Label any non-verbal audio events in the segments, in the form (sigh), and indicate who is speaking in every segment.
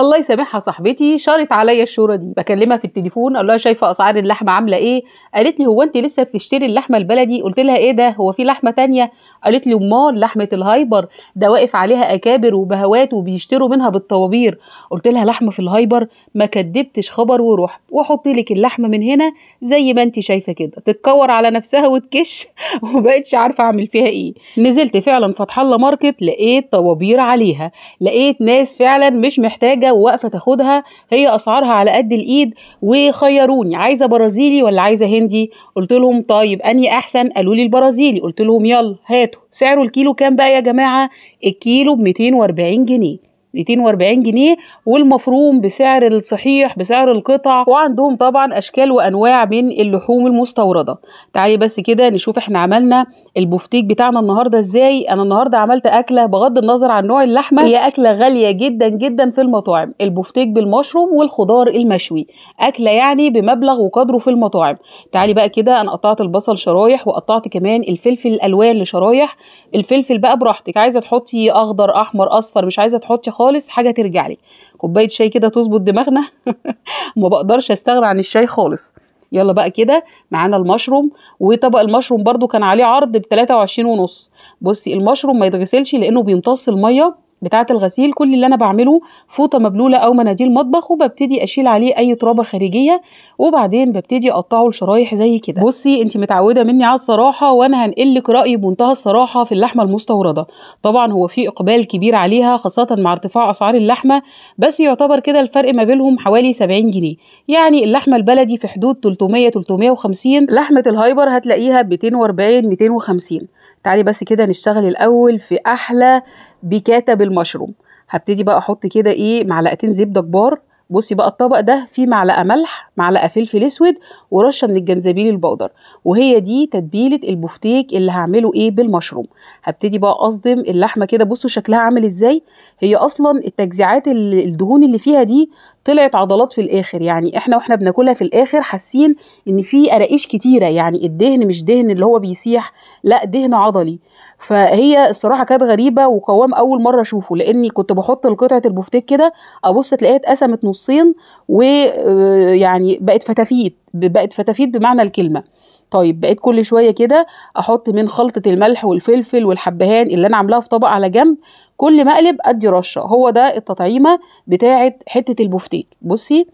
Speaker 1: الله يسامحها صاحبتي شارت عليا الشوره دي بكلمها في التليفون الله شايفه اسعار اللحمه عامله ايه قالت لي هو انت لسه بتشتري اللحمه البلدي قلت لها ايه ده هو في لحمه تانية قالت لي امال لحمه الهايبر ده واقف عليها اكابر وبهوات وبيشتروا منها بالطوابير قلت لها لحمه في الهايبر ما كدبتش خبر وروح واحط لك اللحمه من هنا زي ما انت شايفه كده تتكور على نفسها وتكش (laughs) ومبقتش عارفه اعمل فيها ايه نزلت فعلا فتح الله ماركت لقيت طوابير عليها لقيت ناس فعلا مش محتاجه وواقفه تاخدها هي اسعارها على قد الايد وخيروني عايزه برازيلي ولا عايزه هندي قلت لهم طيب اني احسن قالوا لي البرازيلي قلت لهم يلا هاتوا سعره الكيلو كام بقى يا جماعه الكيلو ب 240 جنيه 240 جنيه والمفروم بسعر الصحيح بسعر القطع وعندهم طبعا اشكال وانواع من اللحوم المستورده تعالي بس كده نشوف احنا عملنا البفتيك بتاعنا النهارده ازاي انا النهارده عملت اكله بغض النظر عن نوع اللحمه هي اكله غاليه جدا جدا في المطاعم البفتيك بالمشروم والخضار المشوي اكله يعني بمبلغ وقدره في المطاعم تعالي بقى كده انا قطعت البصل شرايح وقطعت كمان الفلفل الالوان لشرايح الفلفل بقى براحتك عايزه تحطي اخضر احمر اصفر مش عايزه تحطي خالص حاجه ترجع لي كوبايه شاي كده تظبط دماغنا (laughs) ما بقدرش استغنى عن الشاي خالص يلا بقى كده معانا المشروم وطبق المشروم برده كان عليه عرض ب 23 ونص بصي المشروم ما يتغسلش لانه بيمتص الميه بتاعة الغسيل كل اللي أنا بعمله فوطة مبلولة أو مناديل مطبخ وببتدي أشيل عليه أي ترابة خارجية وبعدين ببتدي أقطعه لشرايح زي كده بصي أنت متعودة مني على الصراحة وأنا هنقلك رأيي بمنتهى الصراحة في اللحمة المستوردة طبعا هو في إقبال كبير عليها خاصة مع ارتفاع أسعار اللحمة بس يعتبر كده الفرق ما بينهم حوالي 70 جنيه يعني اللحمة البلدي في حدود 300 350 لحمة الهايبر هتلاقيها ب 240 250 تعالي بس كده نشتغل الأول في أحلى بكاتب بالمشروم هبتدي بقى احط كده ايه معلقتين زبده كبار بصي بقى الطبق ده فيه معلقه ملح معلقه فلفل اسود ورشه من الجنزبيل البودر وهي دي تتبيله البفتيك اللي هعمله ايه بالمشروم هبتدي بقى اصدم اللحمه كده بصوا شكلها عامل ازاي هي اصلا التجزيعات الدهون اللي فيها دي طلعت عضلات في الاخر يعني احنا واحنا بناكلها في الاخر حاسين ان في قراقيش كتيره يعني الدهن مش دهن اللي هو بيسيح لا دهن عضلي فهي الصراحه كانت غريبه وقوام اول مره اشوفه لاني كنت بحط قطعه البفتيك كده ابص تلاقيها اتقسمت نصين ويعني آه، بقت فتافيت بقت فتافيت بمعنى الكلمه طيب بقيت كل شويه كده احط من خلطه الملح والفلفل والحبهان اللي انا عاملاها في طبق على جنب كل مقلب ادي رشه هو ده التطعيمه بتاعه حته البفتيك بصي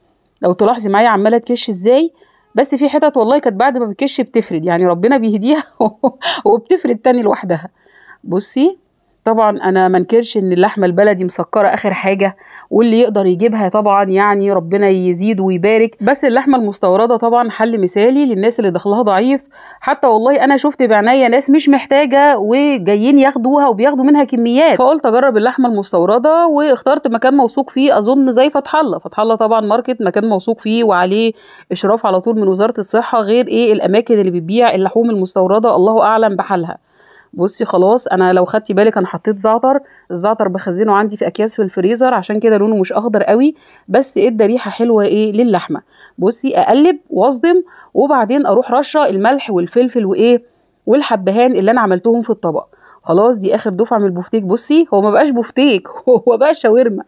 Speaker 1: لو تلاحظي معايا عماله تكش ازاي بس في حتت والله كانت بعد ما بتكش بتفرد يعني ربنا بيهديها (laughs) وبتفرد تاني لوحدها بصي طبعا انا ما انكرش ان اللحمه البلدي مسكره اخر حاجه واللي يقدر يجيبها طبعا يعني ربنا يزيد ويبارك بس اللحمه المستورده طبعا حل مثالي للناس اللي دخلها ضعيف حتى والله انا شفت بعناية ناس مش محتاجه وجايين ياخدوها وبياخدوا منها كميات فقلت اجرب اللحمه المستورده واخترت مكان موثوق فيه اظن زي فتح الله فتح الله طبعا ماركت مكان موثوق فيه وعليه اشراف على طول من وزاره الصحه غير ايه الاماكن اللي بتبيع اللحوم المستورده الله اعلم بحالها بصي خلاص انا لو خدتي بالك انا حطيت زعتر الزعتر بخزنه عندي في اكياس في الفريزر عشان كده لونه مش اخضر قوي بس ادى ريحه حلوه ايه للحمه بصي اقلب واصدم وبعدين اروح رشه الملح والفلفل وايه والحبهان اللي انا عملتهم في الطبق خلاص دي اخر دفعه من البفتيك بصي هو ما بقاش بفتيك (laughs) هو بقى شاورما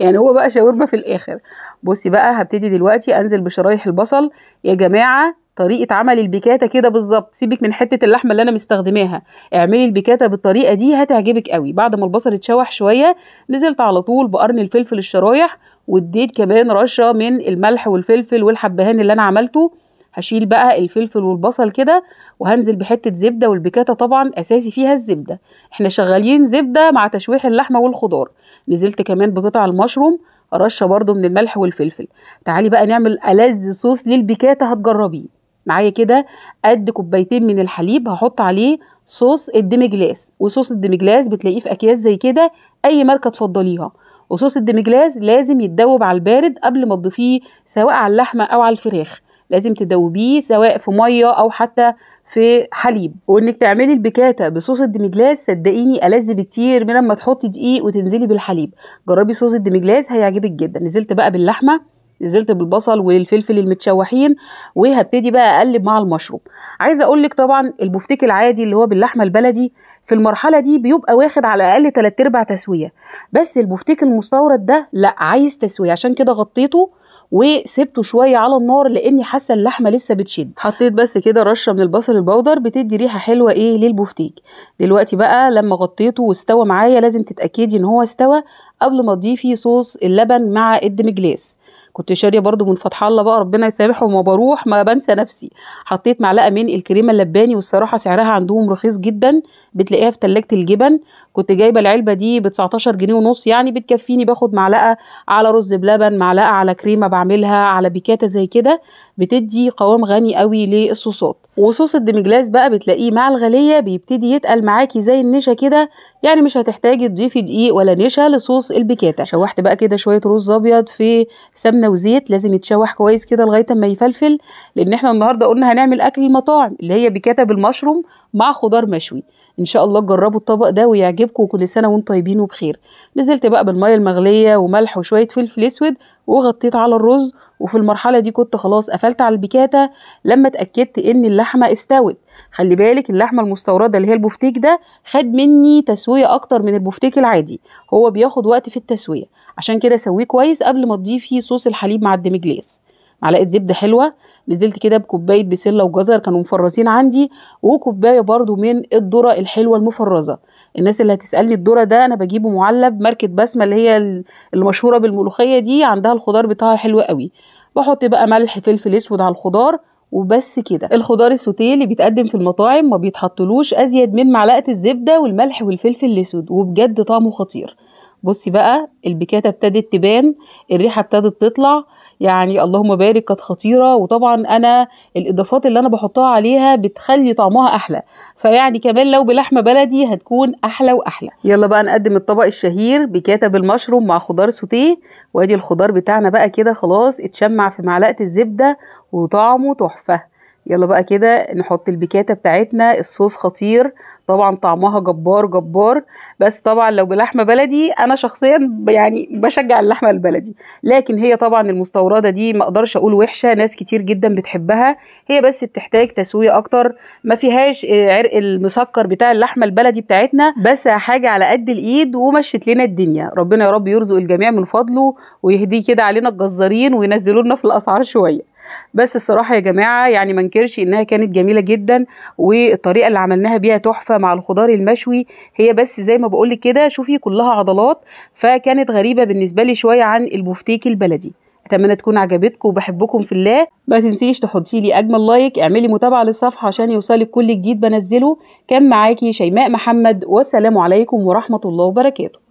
Speaker 1: يعني هو بقى شاورما في الاخر بصي بقى هبتدي دلوقتي انزل بشرايح البصل يا جماعه طريقه عمل البيكاتا كده بالظبط سيبك من حته اللحمه اللي انا مستخدماها اعملي البيكاتا بالطريقه دي هتعجبك قوي بعد ما البصل اتشوح شويه نزلت على طول بقرن الفلفل الشرايح واديت كمان رشه من الملح والفلفل والحبهان اللي انا عملته هشيل بقى الفلفل والبصل كده وهنزل بحته زبده والبيكاتا طبعا اساسي فيها الزبده احنا شغالين زبده مع تشويح اللحمه والخضار نزلت كمان بقطع المشروم رشه برده من الملح والفلفل تعالي بقى نعمل ألذ صوص للبيكاتا هتجربيه معايا كده قد كوبايتين من الحليب هحط عليه صوص الديميجلاس وصوص الديميجلاس بتلاقيه في اكياس زي كده اي ماركه تفضليها وصوص الديميجلاس لازم يتدوب على البارد قبل ما تضيفيه سواء على اللحمه او على الفراخ لازم تدوبيه سواء في ميه او حتى في حليب وانك تعملي البكاته بصوص الديميجلاس صدقيني ألذ بكتير من لما تحطي دقيق وتنزلي بالحليب جربي صوص الديميجلاس هيعجبك جدا نزلت بقى باللحمه نزلت بالبصل والفلفل المتشوحين وهبتدي بقى اقلب مع المشروب عايزه اقول لك طبعا البفتيك العادي اللي هو باللحمه البلدي في المرحله دي بيبقى واخد على الاقل 3 ارباع تسويه بس البفتيك المستورد ده لا عايز تسويه عشان كده غطيته وسبته شويه على النار لاني حاسه اللحمه لسه بتشد حطيت بس كده رشه من البصل البودر بتدي ريحه حلوه ايه للبفتيك دلوقتي بقى لما غطيته واستوى معايا لازم تتاكدي ان هو استوى قبل ما تضيفي صوص اللبن مع الدمجلاس كنت شاريه برضو من فتح الله بقى ربنا يسامحهم وبروح ما بنسى نفسي حطيت معلقه من الكريمه اللباني والصراحه سعرها عندهم رخيص جدا بتلاقيها في تلاجه الجبن كنت جايبه العلبه دي ب 19 جنيه ونص يعني بتكفيني باخد معلقه على رز بلبن معلقه على كريمه بعملها على بيكاتا زي كده بتدي قوام غني قوي للصوصات وصوص الدمجلاس بقى بتلاقيه مع الغليه بيبتدي يتقل معاكي زي النشا كده يعني مش هتحتاجي تضيفي دقيق ولا نشا لصوص البيكاتا شوحت بقى كده شويه رز ابيض في سمنه وزيت لازم يتشوح كويس كده لغايه ما يفلفل لان احنا النهارده قلنا هنعمل اكل المطاعم اللي هي بيكاتا بالمشروم مع خضار مشوي ان شاء الله تجربوا الطبق ده ويعجبكم وكل سنه وانتم طيبين وبخير نزلت بقى بالميه المغليه وملح وشويه فلفل اسود وغطيت على الرز وفي المرحله دي كنت خلاص قفلت على البيكاتا لما اتاكدت ان اللحمه استوت خلي بالك اللحمه المستورده اللي هي البفتيك ده خد مني تسويه اكتر من البفتيك العادي هو بياخد وقت في التسويه عشان كده سويه كويس قبل ما تضيفي صوص الحليب مع الدمجليس معلقه زبده حلوه نزلت كده بكوبايه بسله وجزر كانوا مفرزين عندي وكوبايه برده من الذره الحلوه المفرزه الناس اللي هتسالني الذره ده انا بجيبه معلب ماركه بسمه اللي هي المشهوره بالملوخيه دي عندها الخضار بتاعها حلو قوي بحط بقى ملح فلفل اسود على الخضار وبس كده الخضار السوتيه اللي بيتقدم في المطاعم ما بيتحطلوش ازيد من معلقه الزبده والملح والفلفل الاسود وبجد طعمه خطير بصي بقى البكاتة ابتدت تبان الريحه ابتدت تطلع يعني اللهم بارك كانت خطيره وطبعا انا الاضافات اللي انا بحطها عليها بتخلي طعمها احلى فيعني كمان لو بلحمه بلدي هتكون احلى واحلى يلا بقى نقدم الطبق الشهير بكاته بالمشروم مع خضار سوتيه وادي الخضار بتاعنا بقى كده خلاص اتشمع في معلقه الزبده وطعمه تحفه يلا بقى كده نحط البيكاتة بتاعتنا الصوص خطير طبعا طعمها جبار جبار بس طبعا لو بلحمه بلدي انا شخصيا يعني بشجع اللحمه البلدي لكن هي طبعا المستورده دي ما اقدرش اقول وحشه ناس كتير جدا بتحبها هي بس بتحتاج تسويه اكتر ما فيهاش آه، عرق المسكر بتاع اللحمه البلدي بتاعتنا بس حاجه على قد الايد ومشت لنا الدنيا ربنا يا رب يرزق الجميع من فضله ويهديه كده علينا الجزارين وينزلونا في الاسعار شويه بس الصراحه يا جماعه يعني ما انكرش انها كانت جميله جدا والطريقه اللي عملناها بيها تحفه مع الخضار المشوي هي بس زي ما بقول كده شوفي كلها عضلات فكانت غريبه بالنسبه لي شويه عن البوفتيك البلدي اتمنى تكون عجبتكم وبحبكم في الله ما تنسيش تحطي لي اجمل لايك اعملي متابعه للصفحه عشان يوصلك كل جديد بنزله كان معاكي شيماء محمد والسلام عليكم ورحمه الله وبركاته